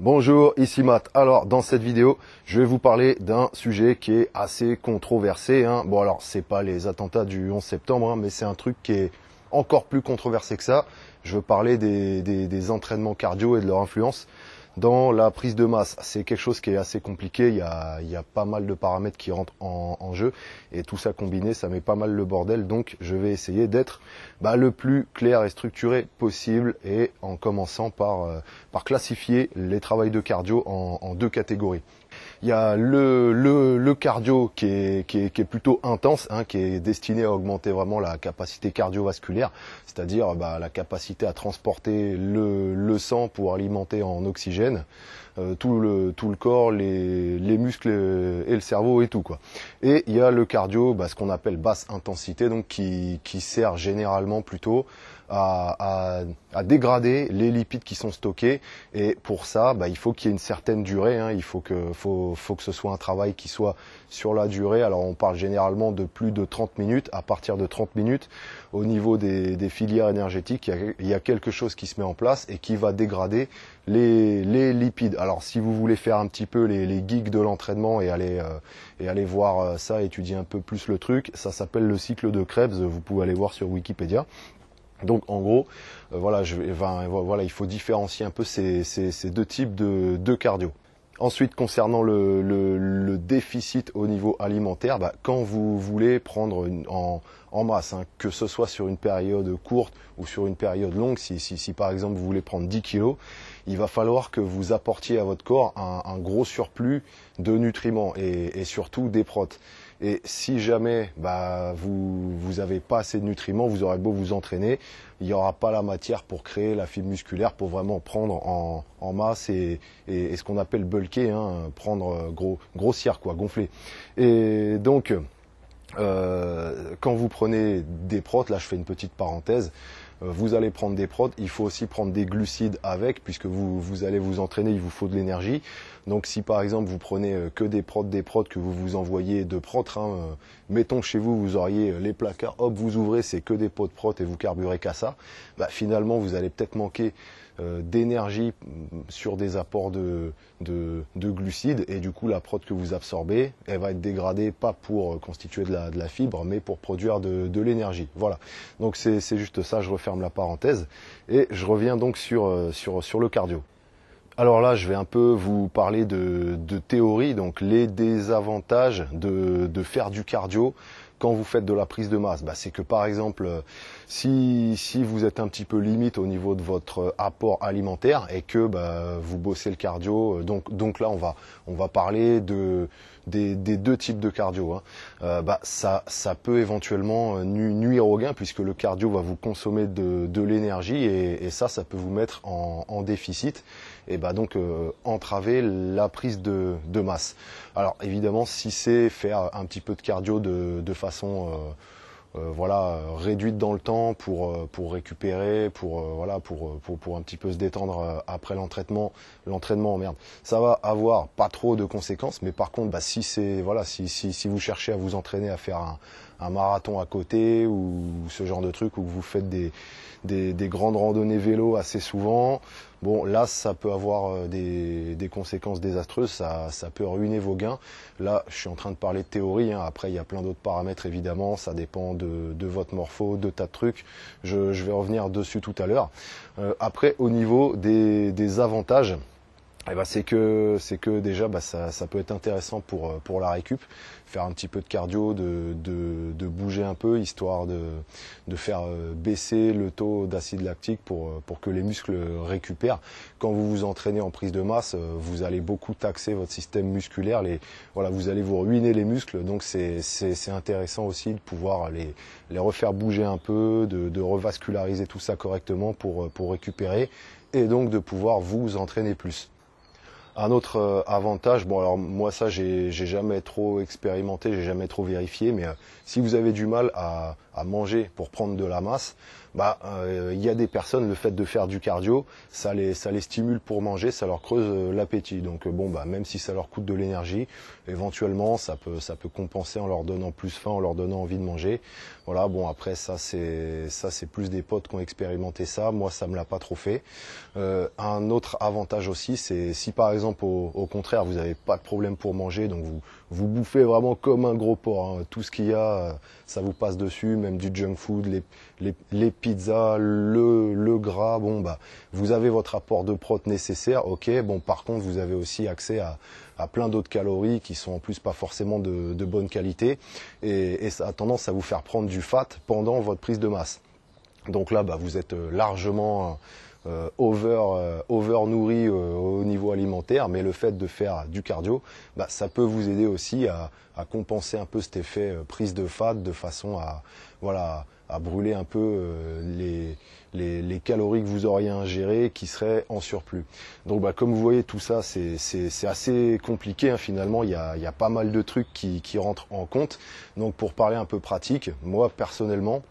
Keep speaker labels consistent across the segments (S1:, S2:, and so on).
S1: Bonjour, ici Matt. Alors, dans cette vidéo, je vais vous parler d'un sujet qui est assez controversé. Hein. Bon, alors, c'est pas les attentats du 11 septembre, hein, mais c'est un truc qui est encore plus controversé que ça. Je veux parler des, des entraînements cardio et de leur influence. Dans la prise de masse, c'est quelque chose qui est assez compliqué. Il y a, pas mal de paramètres qui rentrent en, jeu et tout ça combiné, ça met pas mal le bordel. Donc, je vais essayer d'être bah, le plus clair et structuré possible et en commençant par, euh, classifier les travails de cardio en deux catégories. Il y a le, le, cardio qui est, qui, est, qui est, plutôt intense, hein, qui est destiné à augmenter vraiment la capacité cardiovasculaire, c'est-à-dire bah, la capacité à transporter le, le, sang pour alimenter en oxygène euh, tout, le, tout le corps, les, les muscles et le cerveau et tout. quoi. Et il y a le cardio, bah, ce qu'on appelle basse intensité, donc qui, qui sert généralement plutôt à, à, dégrader les lipides qui sont stockés. Et pour ça, bah, il faut qu'il y ait une certaine durée, hein. il faut que... Faut, faut, faut que ce soit un travail qui soit sur la durée. Alors on parle généralement de plus de 30 minutes. À partir de 30 minutes, au niveau des, filières énergétiques, il y, a, quelque chose qui se met en place et qui va dégrader les, lipides. Alors si vous voulez faire un petit peu les, geeks de l'entraînement et aller euh, et aller voir euh, ça, étudier un peu plus le truc, ça s'appelle le cycle de Krebs. Vous pouvez aller voir sur Wikipédia. Donc en gros, euh, voilà, il faut différencier un peu ces, deux types de cardio. Ensuite, concernant le, déficit au niveau alimentaire, bah, quand vous voulez prendre en, masse, hein, que ce soit sur une période courte ou sur une période longue, si, si par exemple vous voulez prendre 10 kilos, il va falloir que vous apportiez à votre corps un, gros surplus de nutriments et, surtout des protes. Et si jamais bah, vous vous avez pas assez de nutriments, vous aurez beau vous entraîner, il n'y aura pas la matière pour créer la fibre musculaire pour vraiment prendre en, masse et, ce qu'on appelle bulker, hein, prendre euh, gros, grossière quoi, gonfler. Et donc euh, quand vous prenez des protes, là je fais une petite parenthèse, euh, vous allez prendre des prods, il faut aussi prendre des glucides avec, puisque vous, vous allez vous entraîner, il vous faut de l'énergie. Donc si par exemple vous prenez euh, que des protes, des protes que vous vous envoyez de protres, hein, euh, mettons chez vous, vous auriez euh, les placards, hop, vous ouvrez, c'est que des pots de protes et vous carburez qu'à ça, bah, finalement vous allez peut-être manquer d'énergie mm, sur des apports de, de, glucides et du coup la prod que vous absorbez elle va être dégradée pas pour constituer de la, de la fibre mais pour produire de, de l'énergie voilà donc c'est juste ça je referme la parenthèse et je reviens donc sur, sur, sur le cardio alors là, je vais un peu vous parler de, de théorie, donc les désavantages de, faire du cardio quand vous faites de la prise de masse. Bah, c'est que par exemple, si, si, vous êtes un petit peu limite au niveau de votre apport alimentaire et que bah, vous bossez le cardio, euh, donc, donc là, on va, on va parler de des, deux types de cardio, hein. euh, bah, ça, ça peut éventuellement euh, nuire au gain puisque le cardio va vous consommer de, l'énergie et, ça, ça peut vous mettre en, déficit et bah donc euh, entraver la prise de, masse. Alors évidemment, si c'est faire un petit peu de cardio de, façon... Euh, voilà réduite dans le temps pour euh, pour récupérer pour euh, voilà pour, pour, pour un petit peu se détendre après l'entraînement l'entraînement merde ça va avoir pas trop de conséquences mais par contre bah si c'est voilà si, si, si vous cherchez à vous entraîner à faire un, un marathon à côté ou ce genre de truc où vous faites des, grandes randonnées vélo assez souvent. Bon, là, ça peut avoir euh, des, conséquences désastreuses, ça, peut ruiner vos gains. Là, je suis en train de parler de théorie, hein. après, il y a plein d'autres paramètres, évidemment, ça dépend de, votre morpho, de tas de trucs, je, vais revenir dessus tout à l'heure. Euh, après, au niveau des avantages, eh ben c'est que c'est que déjà bah, ça, ça, peut être intéressant pour euh, pour la récup, faire un petit peu de cardio, de, de, de bouger un peu histoire de, de faire euh, baisser le taux d'acide lactique pour euh, pour que les muscles récupèrent. Quand vous vous entraînez en prise de masse, vous allez beaucoup taxer votre système musculaire, les voilà, vous allez vous ruiner les muscles, donc c'est c'est intéressant aussi de pouvoir les les refaire bouger un peu, de, de revasculariser tout ça correctement pour pour récupérer et donc de pouvoir vous entraîner plus. Un autre euh, avantage, bon alors moi ça j'ai jamais trop expérimenté, j'ai jamais trop vérifié, mais euh, si vous avez du mal à, à manger pour prendre de la masse, bah il euh, y a des personnes le fait de faire du cardio ça les ça les stimule pour manger ça leur creuse euh, l'appétit donc euh, bon bah même si ça leur coûte de l'énergie éventuellement ça peut ça peut compenser en leur donnant plus faim en leur donnant envie de manger voilà bon après ça c'est ça c'est plus des potes qui ont expérimenté ça moi ça me l'a pas trop fait un autre avantage aussi c'est si par exemple au, contraire vous n'avez pas de problème pour manger donc vous vous bouffez vraiment comme un gros porc hein. tout ce qu'il y a ça vous passe dessus même du junk food les les, les pizza, le, gras, bon bah vous avez votre apport de protéines nécessaire, ok, bon par contre vous avez aussi accès à, plein d'autres calories qui sont en plus pas forcément de, bonne qualité et, et ça a tendance à vous faire prendre du fat pendant votre prise de masse. Donc là, bah, vous êtes euh, largement euh, over, euh, nourri euh, au niveau alimentaire, mais le fait de faire du cardio, bah, ça peut vous aider aussi à, compenser un peu cet effet prise de fat de façon à, voilà, à brûler un peu les, calories que vous auriez ingérées qui seraient en surplus. Donc bah, comme vous voyez, tout ça, c'est assez compliqué. Hein, finalement, il y, a, pas mal de trucs qui, qui rentrent en compte. Donc pour parler un peu pratique, moi personnellement,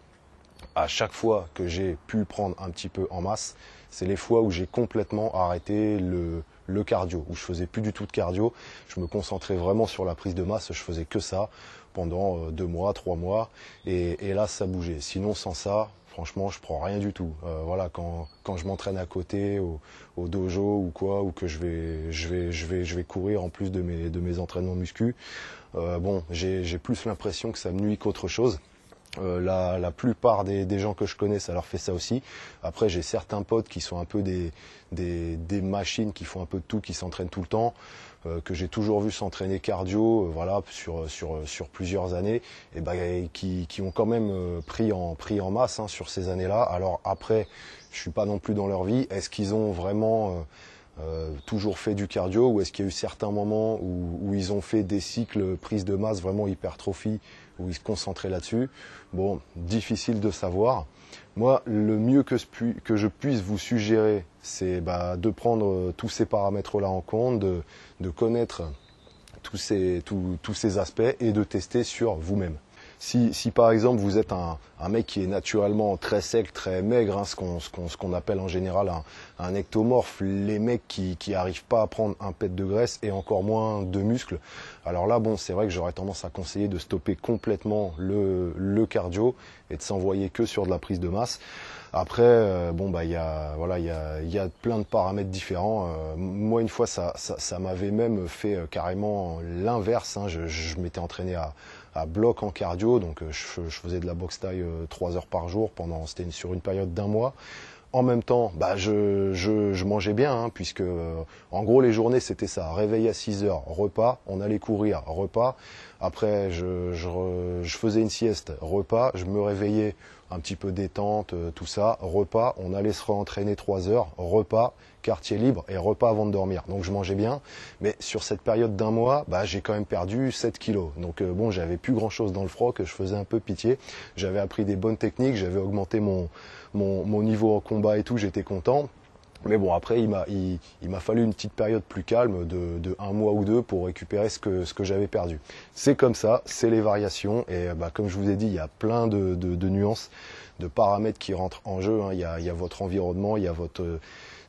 S1: à chaque fois que j'ai pu prendre un petit peu en masse, c'est les fois où j'ai complètement arrêté le, cardio, où je faisais plus du tout de cardio, je me concentrais vraiment sur la prise de masse, je faisais que ça pendant euh, deux mois, trois mois, et, là ça bougeait. Sinon sans ça, franchement je prends rien du tout. Euh, voilà, quand, quand je m'entraîne à côté au, dojo ou quoi, ou que je vais, je vais, je vais, je vais courir en plus de mes, de mes entraînements muscu, euh, bon, j'ai plus l'impression que ça me nuit qu'autre chose. Euh, la, plupart des, gens que je connais, ça leur fait ça aussi. Après, j'ai certains potes qui sont un peu des, machines qui font un peu de tout, qui s'entraînent tout le temps, euh, que j'ai toujours vu s'entraîner cardio, euh, voilà, sur, plusieurs années, et bah, qui, ont quand même pris en, pris en masse hein, sur ces années-là. Alors après, je suis pas non plus dans leur vie. Est-ce qu'ils ont vraiment euh, toujours fait du cardio ou est-ce qu'il y a eu certains moments où, ils ont fait des cycles prise de masse vraiment hypertrophie où ils se concentraient là-dessus Bon, difficile de savoir. Moi, le mieux que, que je puisse vous suggérer, c'est bah, de prendre euh, tous ces paramètres-là en compte, de, connaître tous ces, tous ces aspects et de tester sur vous-même. Si, par exemple vous êtes un, mec qui est naturellement très sec, très maigre, hein, ce qu'on appelle en général un, ectomorphe, les mecs qui n'arrivent pas à prendre un pet de graisse et encore moins de muscles, alors là bon c'est vrai que j'aurais tendance à conseiller de stopper complètement le, cardio et de s'envoyer que sur de la prise de masse. Après, euh, bon bah il y a voilà il y a, plein de paramètres différents. Euh, moi une fois ça m'avait même fait euh, carrément l'inverse. Hein. Je, je m'étais entraîné à, à bloc en cardio. Donc euh, je, faisais de la boxe taille euh, trois heures par jour pendant, c'était sur une période d'un mois en même temps, bah, je, je, mangeais bien, hein, puisque euh, en gros les journées c'était ça, réveil à 6 heures, repas, on allait courir, repas, après je faisais une sieste, repas, je me réveillais, un petit peu détente, euh, tout ça, repas, on allait se réentraîner trois heures, repas, quartier libre et repas avant de dormir. Donc je mangeais bien, mais sur cette période d'un mois, bah, j'ai quand même perdu 7 kilos. Donc euh, bon, j'avais plus grand chose dans le froc, je faisais un peu pitié. J'avais appris des bonnes techniques, j'avais augmenté mon niveau en combat et tout, j'étais content. Mais bon, après, il m'a il, m'a fallu une petite période plus calme de, de, un mois ou deux pour récupérer ce que ce que j'avais perdu. C'est comme ça, c'est les variations et euh, bah, comme je vous ai dit, il y a plein de, de, nuances, de paramètres qui rentrent en jeu. Hein. Il, y a, il y a votre environnement, il y a votre euh,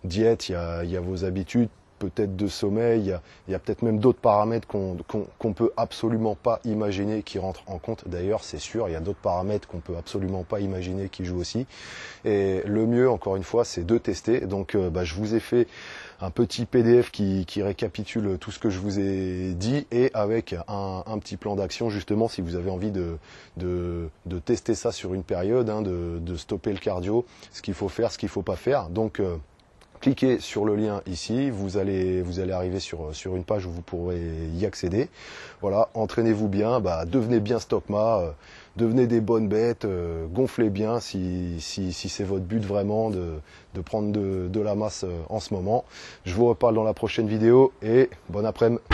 S1: diète, il y a, il y a vos habitudes, peut-être de sommeil, il y a, peut-être même d'autres paramètres qu'on ne peut absolument pas imaginer qui rentrent en compte. D'ailleurs, c'est sûr, il y a d'autres paramètres qu'on peut absolument pas imaginer qui jouent aussi. Et le mieux, encore une fois, c'est de tester. Donc, euh, bah, je vous ai fait un petit PDF qui, récapitule tout ce que je vous ai dit et avec un, petit plan d'action justement si vous avez envie de, tester ça sur une période, hein, de, stopper le cardio, ce qu'il faut faire, ce qu'il ne faut pas faire. Donc euh, cliquez sur le lien ici, vous allez, vous allez arriver sur, sur une page où vous pourrez y accéder. Voilà, entraînez-vous bien, bah, devenez bien Stockma, euh, devenez des bonnes bêtes, euh, gonflez bien si, si, si c'est votre but vraiment de, de prendre de, de la masse euh, en ce moment. Je vous reparle dans la prochaine vidéo et bon après-midi.